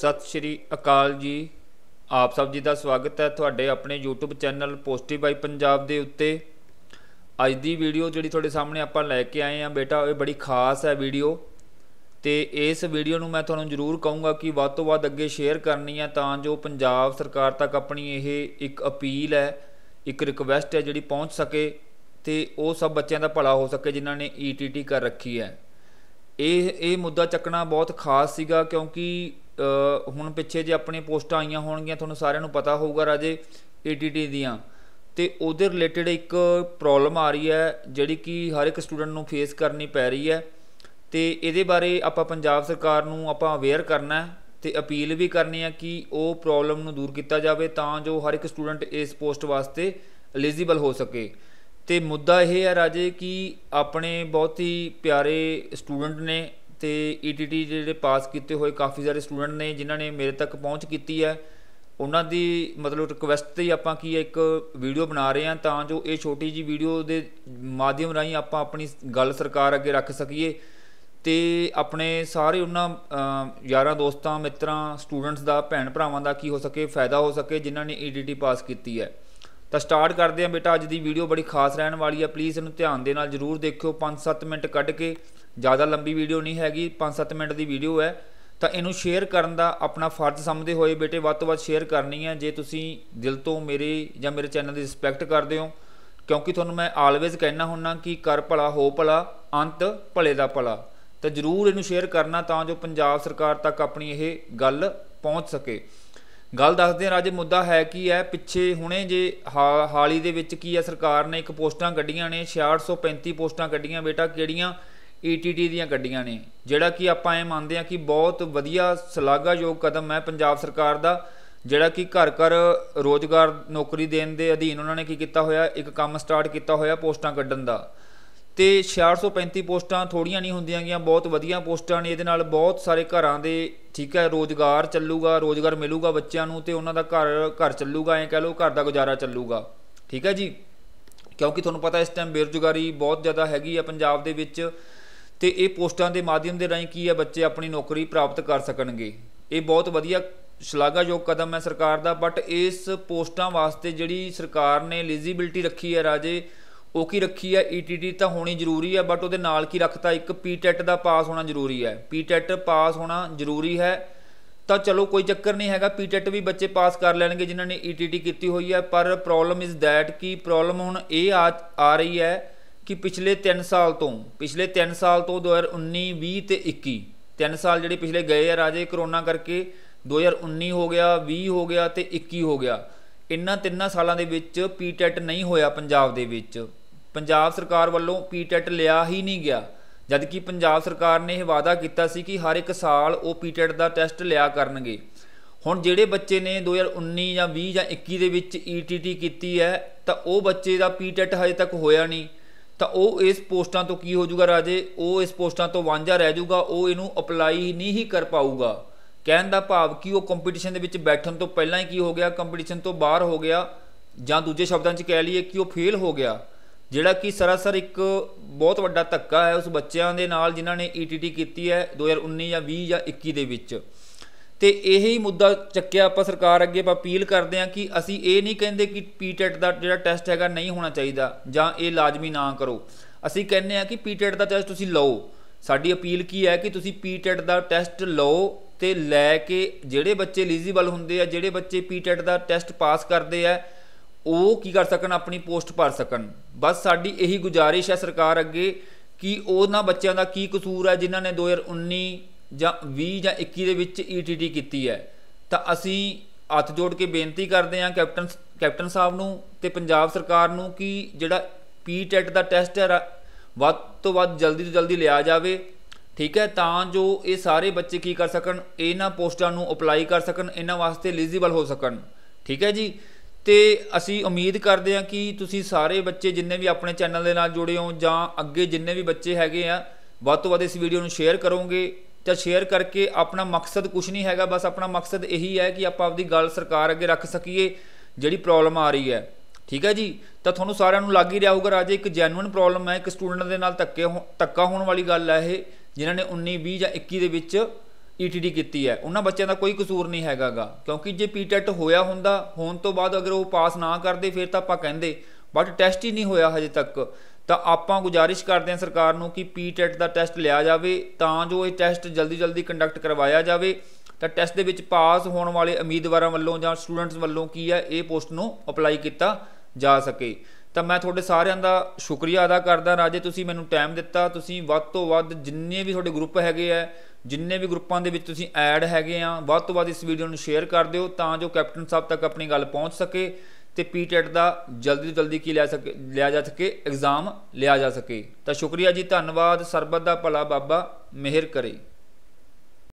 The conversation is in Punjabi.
ਸਤਿ ਸ਼੍ਰੀ ਅਕਾਲ ਜੀ ਆਪ ਸਭ ਜੀ ਦਾ ਸਵਾਗਤ ਹੈ ਤੁਹਾਡੇ ਆਪਣੇ YouTube ਚੈਨਲ ਪੋਜ਼ਿਟਿਵ ਬਾਈ ਪੰਜਾਬ ਦੇ ਉੱਤੇ ਅੱਜ ਦੀ ਵੀਡੀਓ ਜਿਹੜੀ ਤੁਹਾਡੇ ਸਾਹਮਣੇ ਆਪਾਂ ਲੈ ਕੇ ਆਏ ਆ ਬੇਟਾ ਇਹ ਬੜੀ ਖਾਸ ਹੈ ਵੀਡੀਓ ਤੇ ਇਸ ਵੀਡੀਓ ਨੂੰ ਮੈਂ ਤੁਹਾਨੂੰ ਜ਼ਰੂਰ ਕਹੂੰਗਾ ਕਿ ਵੱਧ ਤੋਂ ਵੱਧ ਅੱਗੇ ਸ਼ੇਅਰ ਕਰਨੀ ਹੈ ਤਾਂ ਜੋ ਪੰਜਾਬ ਸਰਕਾਰ ਤੱਕ ਆਪਣੀ ਇਹ ਇੱਕ ਅਪੀਲ ਹੈ ਇੱਕ ਰਿਕਵੈਸਟ ਹੈ ਜਿਹੜੀ ਪਹੁੰਚ ਸਕੇ ਤੇ ਉਹ ਸਭ ਬੱਚਿਆਂ ਦਾ ਭਲਾ ਹੋ ਸਕੇ ਜਿਨ੍ਹਾਂ ਨੇ ETT ਕਰ ਰੱਖੀ ਹੈ ਇਹ ਇਹ ਮੁੱਦਾ ਚੱਕਣਾ ਬਹੁਤ ਖਾਸ ਸੀਗਾ ਕਿਉਂਕਿ ਹੁਣ ਪਿੱਛੇ ਜੇ ਆਪਣੀ ਪੋਸਟਾਂ ਆਈਆਂ ਹੋਣਗੀਆਂ ਤੁਹਾਨੂੰ ਸਾਰਿਆਂ ਨੂੰ ਪਤਾ ਹੋਊਗਾ ਰਾਜੇ ਏਟੀਟੀ ਦੀਆਂ ਤੇ ਉਹਦੇ ਰਿਲੇਟਡ ਇੱਕ ਪ੍ਰੋਬਲਮ ਆ ਰਹੀ ਹੈ ਜਿਹੜੀ ਕਿ ਹਰ ਇੱਕ ਸਟੂਡੈਂਟ ਨੂੰ ਫੇਸ ਕਰਨੀ ਪੈ ਰਹੀ ਹੈ ਤੇ ਇਹਦੇ ਬਾਰੇ ਆਪਾਂ ਪੰਜਾਬ ਸਰਕਾਰ ਨੂੰ ਆਪਾਂ ਅਵੇਅਰ ਕਰਨਾ ਹੈ ਤੇ ਅਪੀਲ ਵੀ ਕਰਨੀ ਹੈ ਕਿ ਉਹ ਪ੍ਰੋਬਲਮ ਨੂੰ ਦੂਰ ਕੀਤਾ ਜਾਵੇ ਤਾਂ ਜੋ ਹਰ ਇੱਕ ਸਟੂਡੈਂਟ ਇਸ ਪੋਸਟ ਵਾਸਤੇ ਐਲੀਜੀਬਲ ਹੋ ਸਕੇ ਤੇ ਮੁੱਦਾ ਇਹ ਹੈ ਰਾਜੇ ਕਿ ਆਪਣੇ ਬਹੁਤ ਹੀ ਪਿਆਰੇ ਸਟੂਡੈਂਟ ਨੇ ਤੇ ਈਟੀਟੀ e ਜਿਹੜੇ ਪਾਸ ਕੀਤੇ ਹੋਏ ਕਾਫੀ ਸਾਰੇ ਸਟੂਡੈਂਟ ਨੇ ਜਿਨ੍ਹਾਂ ਨੇ ਮੇਰੇ ਤੱਕ ਪਹੁੰਚ ਕੀਤੀ ਹੈ ਉਹਨਾਂ ਦੀ ਮਤਲਬ ਰਿਕਵੈਸਟ ਤੇ ਆਪਾਂ ਕੀ ਹੈ ਇੱਕ ਵੀਡੀਓ ਬਣਾ ਰਹੇ ਹਾਂ ਤਾਂ ਜੋ ਇਹ ਛੋਟੀ ਜੀ ਵੀਡੀਓ ਦੇ ਮਾਧਿਅਮ ਰਾਹੀਂ ਆਪਾਂ ਆਪਣੀ ਗੱਲ ਸਰਕਾਰ ਅੱਗੇ ਰੱਖ ਸਕੀਏ ਤੇ ਆਪਣੇ ਸਾਰੇ ਉਹਨਾਂ ਯਾਰਾਂ ਦੋਸਤਾਂ ਮਿੱਤਰਾਂ ਸਟੂਡੈਂਟਸ ਦਾ ਭੈਣ ਭਰਾਵਾਂ ਦਾ ਕੀ ਹੋ ਸਕੇ ਫਾਇਦਾ ਹੋ ਸਕੇ ਜਿਨ੍ਹਾਂ ਨੇ ਈਡੀਟੀ e ਪਾਸ ਕੀਤੀ ਹੈ ਤਾਂ ਸਟਾਰਟ ਕਰਦੇ ਆਂ ਬੇਟਾ ਅੱਜ ਦੀ ਵੀਡੀਓ ਬੜੀ ਖਾਸ ਰਹਿਣ ਵਾਲੀ ਆ ਪਲੀਜ਼ ਇਹਨੂੰ ਧਿਆਨ ਦੇ ਨਾਲ ਜ਼ਰੂਰ ਦੇਖਿਓ 5-7 ਮਿੰਟ ਕੱਢ ਕੇ ਜ਼ਿਆਦਾ ਲੰਬੀ ਵੀਡੀਓ ਨਹੀਂ ਹੈਗੀ 5-7 ਮਿੰਟ ਦੀ ਵੀਡੀਓ ਹੈ ਤਾਂ ਇਹਨੂੰ ਸ਼ੇਅਰ ਕਰਨ ਦਾ ਆਪਣਾ ਫਰਜ਼ ਸਮਝਦੇ ਹੋਏ ਬੇਟੇ ਵੱਧ ਤੋਂ ਵੱਧ ਸ਼ੇਅਰ ਕਰਨੀ ਹੈ ਜੇ ਤੁਸੀਂ ਦਿਲ ਤੋਂ ਮੇਰੇ ਜਾਂ ਮੇਰੇ ਚੈਨਲ ਦੀ ਰਿਸਪੈਕਟ ਕਰਦੇ ਹੋ ਕਿਉਂਕਿ ਤੁਹਾਨੂੰ ਮੈਂ ਆਲਵੇਜ਼ ਕਹਿਣਾ ਹੁੰਨਾ ਕਿ ਕਰ ਭਲਾ ਹੋ ਭਲਾ ਅੰਤ ਭਲੇ ਦਾ ਭਲਾ ਤਾਂ ਜ਼ਰੂਰ ਇਹਨੂੰ ਸ਼ੇਅਰ ਕਰਨਾ ਤਾਂ ਜੋ ਪੰਜਾਬ ਸਰਕਾਰ ਤੱਕ ਆਪਣੀ ਇਹ ਗੱਲ ਪਹੁੰਚ ਸਕੇ ਗੱਲ ਦੱਸਦੇ ਹਾਂ ਰਾਜੇ ਮੁੱਦਾ ਹੈ ਕੀ ਹੈ ਪਿੱਛੇ ਹੁਣੇ ਜੇ ਹਾਲੀ ਦੇ ਵਿੱਚ ਕੀ ਹੈ ਸਰਕਾਰ ਨੇ ਇੱਕ ਪੋਸਟਾਂ ਕੱਢੀਆਂ ਨੇ 6635 ਪੋਸਟਾਂ ਕੱਢੀਆਂ ਬੇਟਾ ਕਿਹੜੀਆਂ ETT ਦੀਆਂ ਕੱਢੀਆਂ ਨੇ ਜਿਹੜਾ ਕਿ ਆਪਾਂ ਇਹ ਮੰਨਦੇ ਹਾਂ ਕਿ ਬਹੁਤ ਵਧੀਆ ਸ਼ਲਾਘਾਯੋਗ ਕਦਮ ਹੈ ਪੰਜਾਬ ਸਰਕਾਰ ਦਾ ਜਿਹੜਾ ਕਿ ਘਰ ਘਰ ਰੋਜ਼ਗਾਰ ਨੌਕਰੀ ਦੇਣ ਦੇ ਅਧੀਨ ਉਹਨਾਂ ਨੇ ਕੀ ਕੀਤਾ ਹੋਇਆ ਇੱਕ ਕੰਮ ਸਟਾਰਟ ਕੀਤਾ ਹੋਇਆ ਪੋਸਟਾਂ ਕੱਢਣ ਦਾ ਤੇ 635 ਪੋਸਟਾਂ ਥੋੜੀਆਂ ਨਹੀਂ ਹੁੰਦੀਆਂ ਗਿਆ ਬਹੁਤ ਵਧੀਆ ਪੋਸਟਾਂ ਨੇ ਇਹਦੇ ਨਾਲ ਬਹੁਤ ਸਾਰੇ ਘਰਾਂ ਦੇ ਠੀਕ ਹੈ ਰੋਜ਼ਗਾਰ ਚੱਲੂਗਾ ਰੋਜ਼ਗਾਰ ਮਿਲੂਗਾ ਬੱਚਿਆਂ ਨੂੰ ਤੇ ਉਹਨਾਂ ਦਾ ਘਰ ਘਰ ਚੱਲੂਗਾ ਐਂ ਕਹ ਲਓ ਘਰ ਦਾ ਗੁਜ਼ਾਰਾ ਚੱਲੂਗਾ ਠੀਕ ਹੈ ਜੀ ਕਿਉਂਕਿ ਤੁਹਾਨੂੰ ਪਤਾ ਇਸ ਟਾਈਮ ਬੇਰੁਜ਼ਗਾਰੀ ਬਹੁਤ ਜ਼ਿਆਦਾ ਹੈਗੀ ਆ ਪੰਜਾਬ ਦੇ ਵਿੱਚ ਤੇ ਇਹ ਪੋਸਟਾਂ ਦੇ ਮਾਧਿਅਮ ਦੇ ਰਾਹੀਂ ਕੀ ਹੈ ਬੱਚੇ ਆਪਣੀ ਨੌਕਰੀ ਪ੍ਰਾਪਤ ਕਰ ਸਕਣਗੇ ਇਹ ਬਹੁਤ ਵਧੀਆ ਸ਼ਲਾਘਾਯੋਗ ਕਦਮ ਹੈ ਸਰਕਾਰ ਦਾ ਬਟ ਇਸ ਪੋਸਟਾਂ ਵਾਸਤੇ ਜਿਹੜੀ ਸਰਕਾਰ ਨੇ ਐਲੀਜੀਬਿਲਟੀ ਰੱਖੀ ਹੈ ਰਾਜੇ ਉਹ ਕੀ ਰੱਖੀ ਹੈ ਈਟੀਟੀ e ਤਾਂ ਹੋਣੀ ਜ਼ਰੂਰੀ ਹੈ ਬਟ ਉਹਦੇ ਨਾਲ ਕੀ ਰੱਖਤਾ ਇੱਕ ਪੀਟੈਟ e ਦਾ ਪਾਸ ਹੋਣਾ ਜ਼ਰੂਰੀ ਹੈ ਪੀਟੈਟ e ਪਾਸ ਹੋਣਾ ਜ਼ਰੂਰੀ ਹੈ ਤਾਂ ਚਲੋ ਕੋਈ ਚੱਕਰ ਨਹੀਂ ਹੈਗਾ ਪੀਟੈਟ ਵੀ ਬੱਚੇ ਪਾਸ ਕਰ ਲੈਣਗੇ ਜਿਨ੍ਹਾਂ ਨੇ ਈਟੀਟੀ ਕੀਤੀ ਹੋਈ ਹੈ ਪਰ ਪ੍ਰੋਬਲਮ ਇਜ਼ ਥੈਟ ਕੀ ਪ੍ਰੋਬਲਮ ਹੁਣ ਇਹ ਆ ਆ ਰਹੀ ਹੈ ਕਿ ਪਿਛਲੇ 3 ਸਾਲ ਤੋਂ ਪਿਛਲੇ 3 ਸਾਲ ਤੋਂ 2019 20 ਤੇ 21 3 ਸਾਲ ਜਿਹੜੇ ਪਿਛਲੇ ਗਏ ਆ ਰਾਜੇ ਕਰੋਨਾ ਕਰਕੇ 2019 ਹੋ ਗਿਆ 20 ਹੋ ਗਿਆ ਤੇ 21 ਹੋ ਗਿਆ ਇਨ੍ਹਾਂ ਤਿੰਨਾਂ ਸਾਲਾਂ ਦੇ ਵਿੱਚ ਪੀਟੈਟ ਨਹੀਂ ਹੋਇਆ ਪੰਜਾਬ ਦੇ ਵਿੱਚ ਪੰਜਾਬ ਸਰਕਾਰ ਵੱਲੋਂ ਪੀਟੈਟ ਲਿਆ ਹੀ ਨਹੀਂ ਗਿਆ ਜਦਕਿ ਪੰਜਾਬ ਸਰਕਾਰ ਨੇ ਇਹ ਵਾਅਦਾ ਕੀਤਾ ਸੀ ਕਿ ਹਰ ਇੱਕ ਸਾਲ ਉਹ ਪੀਟੈਟ ਦਾ ਟੈਸਟ ਲਿਆ ਕਰਨਗੇ ਹੁਣ ਜਿਹੜੇ ਬੱਚੇ ਨੇ 2019 ਜਾਂ 20 ਜਾਂ 21 ਦੇ ਵਿੱਚ ਈਟੀਟੀ ਕੀਤੀ ਹੈ ਤਾਂ ਉਹ ਬੱਚੇ ਦਾ ਪੀਟੈਟ ਹਜੇ ਤੱਕ ਹੋਇਆ ਨਹੀਂ ਤਾਂ ਉਹ ਇਸ ਪੋਸਟਾਂ ਤੋਂ ਕੀ ਹੋ ਜਾਊਗਾ ਰਾਜੇ ਉਹ ਇਸ ਪੋਸਟਾਂ ਤੋਂ ਵਾਂਝਾ ਰਹਿ ਜਾਊਗਾ ਉਹ ਇਹਨੂੰ ਅਪਲਾਈ ਨਹੀਂ ਹੀ ਕਰ ਪਾਊਗਾ ਕਹਿਣ ਦਾ ਭਾਵ ਕਿ ਉਹ ਕੰਪੀਟੀਸ਼ਨ ਦੇ ਵਿੱਚ ਬੈਠਣ ਤੋਂ ਪਹਿਲਾਂ ਹੀ ਕੀ ਹੋ ਗਿਆ ਕੰਪੀਟੀਸ਼ਨ ਤੋਂ ਬਾਹਰ ਹੋ ਗਿਆ ਜਾਂ ਦੂਜੇ ਸ਼ਬਦਾਂ 'ਚ ਕਹਿ ਲਈਏ ਕਿ ਉਹ ਫੇਲ ਹੋ ਗਿਆ ਜਿਹੜਾ ਕਿ ਸਰਾਸਰ ਇੱਕ ਬਹੁਤ ਵੱਡਾ ਧੱਕਾ ਹੈ ਉਸ ਬੱਚਿਆਂ ਦੇ ਨਾਲ ਜਿਨ੍ਹਾਂ ਨੇ ETT ਕੀਤੀ ਹੈ 2019 ਜਾਂ 20 ਜਾਂ 21 ਦੇ ਵਿੱਚ ਤੇ ਇਹੀ ਮੁੱਦਾ ਚੱਕਿਆ ਆਪਾਂ ਸਰਕਾਰ ਅੱਗੇ ਆਪਾਂ ਅਪੀਲ ਕਰਦੇ ਹਾਂ ਕਿ ਅਸੀਂ ਇਹ ਨਹੀਂ ਕਹਿੰਦੇ ਕਿ ਪੀਟੈਟ e ਦਾ ਜਿਹੜਾ ਟੈਸਟ ਹੈਗਾ ਨਹੀਂ ਹੋਣਾ ਚਾਹੀਦਾ ਜਾਂ ਇਹ ਲਾਜ਼ਮੀ ਨਾ ਕਰੋ ਅਸੀਂ ਕਹਿੰਦੇ ਹਾਂ ਕਿ ਪੀਟੈਟ e ਦਾ ਟੈਸਟ ਤੁਸੀਂ ਲਓ ਸਾਡੀ ਅਪੀਲ ਕੀ ਹੈ ਕਿ ਤੁਸੀਂ ਪੀਟੈਟ e ਦਾ ਟੈਸਟ ਲਓ ਤੇ ਲੈ ਕੇ ਜਿਹੜੇ ਬੱਚੇ ਐਲੀਜੀਬਲ ਹੁੰਦੇ ਆ ਜਿਹੜੇ ਬੱਚੇ ਪੀਟੈਟ ਦਾ ਟੈਸਟ ਪਾਸ ਕਰਦੇ ਆ ਉਹ ਕੀ ਕਰ ਸਕਣ ਆਪਣੀ ਪੋਸਟ ਭਰ ਸਕਣ ਬਸ ਸਾਡੀ ਇਹੀ ਗੁਜਾਰਿਸ਼ ਹੈ ਸਰਕਾਰ ਅੱਗੇ ਕਿ ਉਹਨਾਂ ਬੱਚਿਆਂ ਦਾ ਕੀ ਕਸੂਰ ਹੈ ਜਿਨ੍ਹਾਂ ਨੇ 2019 ਜਾਂ 20 ਜਾਂ 21 ਦੇ ਵਿੱਚ ਈਟੀਟੀ e ਕੀਤੀ ਹੈ ਤਾਂ ਅਸੀਂ ਹੱਥ ਜੋੜ ਕੇ ਬੇਨਤੀ ਕਰਦੇ ਹਾਂ ਕੈਪਟਨ ਕੈਪਟਨ ਸਾਹਿਬ ਨੂੰ ਤੇ ਪੰਜਾਬ ਸਰਕਾਰ ਨੂੰ ਕਿ ਜਿਹੜਾ ਪੀਟੈਟ e ਦਾ ਟੈਸਟ ਹੈ ਵੱਧ ਤੋਂ ਵੱਧ ਜਲਦੀ ਤੋਂ ਜਲਦੀ ਲਿਆ ਜਾਵੇ ਠੀਕ ਹੈ ਤਾਂ ਜੋ ਇਹ ਸਾਰੇ ਬੱਚੇ ਕੀ ਕਰ ਸਕਣ ਇਹਨਾਂ ਪੋਸਟਾਂ ਨੂੰ ਅਪਲਾਈ ਕਰ ਸਕਣ ਇਹਨਾਂ ਵਾਸਤੇ ਐਲੀਜੀਬਲ ਹੋ ਸਕਣ ਠੀਕ ਹੈ ਜੀ ਤੇ ਅਸੀਂ ਉਮੀਦ ਕਰਦੇ ਹਾਂ ਕਿ ਤੁਸੀਂ ਸਾਰੇ ਬੱਚੇ ਜਿੰਨੇ ਵੀ ਆਪਣੇ ਚੈਨਲ ਦੇ ਨਾਲ ਜੁੜੇ ਹੋ ਜਾਂ ਅੱਗੇ ਜਿੰਨੇ ਵੀ ਬੱਚੇ ਹੈਗੇ ਆ ਵੱਧ ਤੋਂ ਵੱਧ ਇਸ ਵੀਡੀਓ ਨੂੰ ਸ਼ੇਅਰ ਕਰੋਗੇ ਤਾਂ ਸ਼ੇਅਰ ਕਰਕੇ ਆਪਣਾ ਮਕਸਦ ਕੁਝ ਨਹੀਂ ਹੈਗਾ ਬਸ ਆਪਣਾ ਮਕਸਦ ਇਹੀ ਹੈ ਕਿ ਆਪਾਂ ਆਪਦੀ ਗੱਲ ਸਰਕਾਰ ਅੱਗੇ ਰੱਖ ਸਕੀਏ ਜਿਹੜੀ ਪ੍ਰੋਬਲਮ ਆ ਰਹੀ ਹੈ ਠੀਕ ਹੈ ਜੀ ਤਾਂ ਤੁਹਾਨੂੰ ਸਾਰਿਆਂ ਨੂੰ ਲੱਗ ਹੀ ਰਿਹਾ ਹੋਊਗਾ ਰਾਜੇ ਇੱਕ ਜੈਨੂਇਨ ਪ੍ਰੋਬਲਮ ਹੈ ਇੱਕ ਸਟੂਡੈਂਟ ਦੇ ਨਾਲ ਧੱਕੇ ਧੱਕਾ ਹੋਣ ਵਾਲੀ ਗੱਲ ਹੈ ਇਹ ਜਿਨ੍ਹਾਂ ਨੇ 19 20 ਜਾਂ 21 ਦੇ ਵਿੱਚ ਈਟੀਡੀ e ਕੀਤੀ ਹੈ ਉਹਨਾਂ ਬੱਚਿਆਂ ਦਾ ਕੋਈ ਕਸੂਰ ਨਹੀਂ ਹੈਗਾਗਾ ਕਿਉਂਕਿ ਜੇ ਪੀਟੈਟ e ਹੋਇਆ ਹੁੰਦਾ ਹੋਣ ਤੋਂ ਬਾਅਦ ਅਗਰ ਉਹ ਪਾਸ ਨਾ ਕਰਦੇ ਫਿਰ ਤਾਂ ਆਪਾਂ ਕਹਿੰਦੇ ਬਟ ਟੈਸਟ ਹੀ ਨਹੀਂ ਹੋਇਆ ਹਜੇ ਤੱਕ ਤਾਂ ਆਪਾਂ ਗੁਜਾਰਿਸ਼ ਕਰਦੇ ਹਾਂ ਸਰਕਾਰ ਨੂੰ ਕਿ ਪੀਟੈਟ e ਦਾ ਟੈਸਟ ਲਿਆ ਜਾਵੇ ਤਾਂ ਜੋ ਇਹ ਟੈਸਟ ਜਲਦੀ ਜਲਦੀ ਕੰਡਕਟ ਕਰਵਾਇਆ ਜਾਵੇ ਤਾਂ ਟੈਸਟ ਦੇ ਵਿੱਚ ਪਾਸ ਹੋਣ ਵਾਲੇ ਉਮੀਦਵਾਰਾਂ ਵੱਲੋਂ ਜਾਂ ਸਟੂਡੈਂਟਸ ਵੱਲੋਂ ਕੀ ਹੈ ਇਹ ਪੋਸਟ ਨੂੰ ਅਪਲਾਈ ਕੀਤਾ ਜਾ ਸਕੇ ਤਾਂ ਮੈਂ ਤੁਹਾਡੇ ਸਾਰਿਆਂ ਦਾ ਸ਼ੁਕਰੀਆ ਅਦਾ ਕਰਦਾ ਰਾਜੇ ਤੁਸੀਂ ਮੈਨੂੰ ਟਾਈਮ ਦਿੱਤਾ ਤੁਸੀਂ ਵੱਧ ਤੋਂ ਵੱਧ ਜਿੰਨੇ ਵੀ ਤੁਹਾਡੇ ਗਰੁੱਪ ਹੈਗੇ ਆ ਜਿੰਨੇ ਵੀ ਗਰੁੱਪਾਂ ਦੇ ਵਿੱਚ ਤੁਸੀਂ ਐਡ ਹੈਗੇ ਆ ਵੱਧ ਤੋਂ ਵੱਧ ਇਸ ਵੀਡੀਓ ਨੂੰ ਸ਼ੇਅਰ ਕਰ ਦਿਓ ਤਾਂ ਜੋ ਕੈਪਟਨ ਸਾਹਿਬ ਤੱਕ ਆਪਣੀ ਗੱਲ ਪਹੁੰਚ ਸਕੇ ਤੇ ਪੀਟੈਟ e ਦਾ ਜਲਦੀ ਤੋਂ ਜਲਦੀ ਕੀ ਲਿਆ ਸਕੇ ਲਿਆ ਜਾ ਸਕੇ ਐਗਜ਼ਾਮ ਲਿਆ ਜਾ ਸਕੇ ਤਾਂ ਸ਼ੁਕਰੀਆ ਜੀ ਧੰਨਵਾਦ ਸਰਬਤ ਦਾ ਭਲਾ ਬਾਬਾ ਮਿਹਰ ਕਰੇ